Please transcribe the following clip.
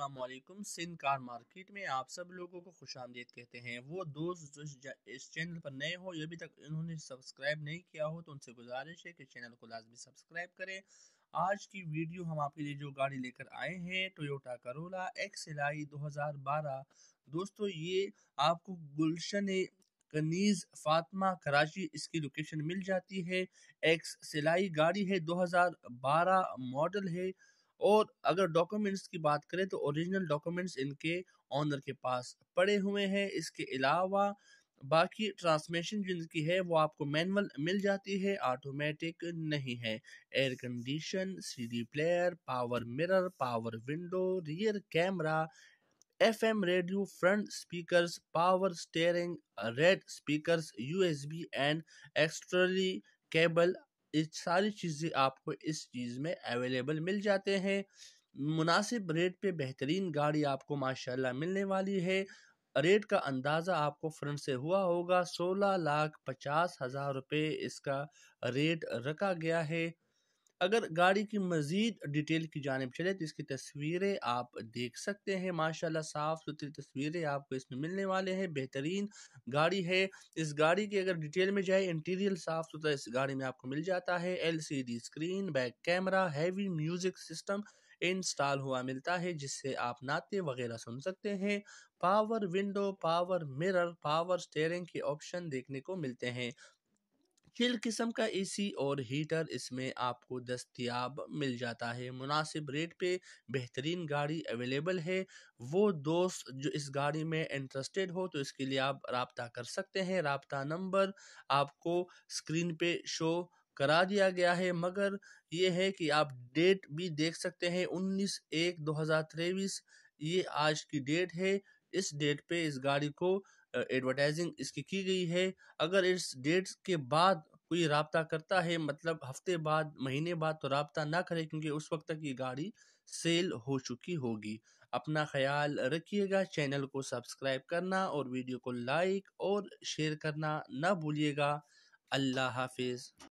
Aslam Sindh car market में आप सब लोगों को खुश आमदीद कहते हैं वो दोस्त जो इस चैनल पर नए हो ये अभी तक इन्होंने सब्सक्राइब नहीं किया हो तो उनसे गुजारिश है कि चैनल को लाजमी सब्सक्राइब करें आज की वीडियो हम आपके लिए जो गाड़ी लेकर आए हैं Toyota Corolla X L I दो हज़ार बारह दोस्तों ये आपको गुलशन कनीज फातमा कराची इसकी लोकेशन मिल जाती है एक्स सिलाई गाड़ी है 2012 मॉडल है और अगर डॉक्यूमेंट्स की बात करें तो ओरिजिनल डॉक्यूमेंट्स इनके ऑनर के पास पड़े हुए हैं इसके अलावा बाकी ट्रांसमिशन जिनकी है वो आपको मैनुअल मिल जाती है ऑटोमेटिक नहीं है air condition CD player power mirror power window rear camera FM radio front speakers power steering rear speakers USB and auxiliary cable इस सारी चीज़ें आपको इस चीज़ में अवेलेबल मिल जाते हैं मुनासिब रेट पे बेहतरीन गाड़ी आपको माशाल्लाह मिलने वाली है रेट का अंदाज़ा आपको फ्रंट से हुआ होगा सोलह लाख पचास हज़ार रुपये इसका रेट रखा गया है अगर गाड़ी की मज़ीद डिटेल की जानब चले तो इसकी तस्वीरें आप देख सकते हैं माशाल्लाह साफ़ सुथरी तस्वीरें आपको इसमें मिलने वाले हैं बेहतरीन गाड़ी है इस गाड़ी की अगर डिटेल में जाए इंटीरियर साफ़ सुथरा इस गाड़ी में आपको मिल जाता है LCD screen back camera heavy music system install हुआ मिलता है जिससे आप नाते वगैरह सुन सकते हैं power window power mirror power steering के ऑप्शन देखने को मिलते हैं चिल किस्म का एसी और हीटर इसमें आपको दस्तियाब मिल जाता है मुनासिब रेट पे बेहतरीन गाड़ी अवेलेबल है वो दोस्त जो इस गाड़ी में इंटरेस्टेड हो तो इसके लिए आप रबता कर सकते हैं रबता नंबर आपको स्क्रीन पे शो करा दिया गया है मगर ये है कि आप डेट भी देख सकते हैं उन्नीस एक 2023 ये आज की डेट है इस डेट पे इस गाड़ी को एडवर्टाइजिंग इसकी की गई है अगर इस डेट के बाद कोई रबता करता है मतलब हफ्ते बाद महीने बाद तो रबता ना करें क्योंकि उस वक्त तक ये गाड़ी सेल हो चुकी होगी अपना ख्याल रखिएगा चैनल को सब्सक्राइब करना और वीडियो को लाइक और शेयर करना ना भूलिएगा अल्लाह हाफिज़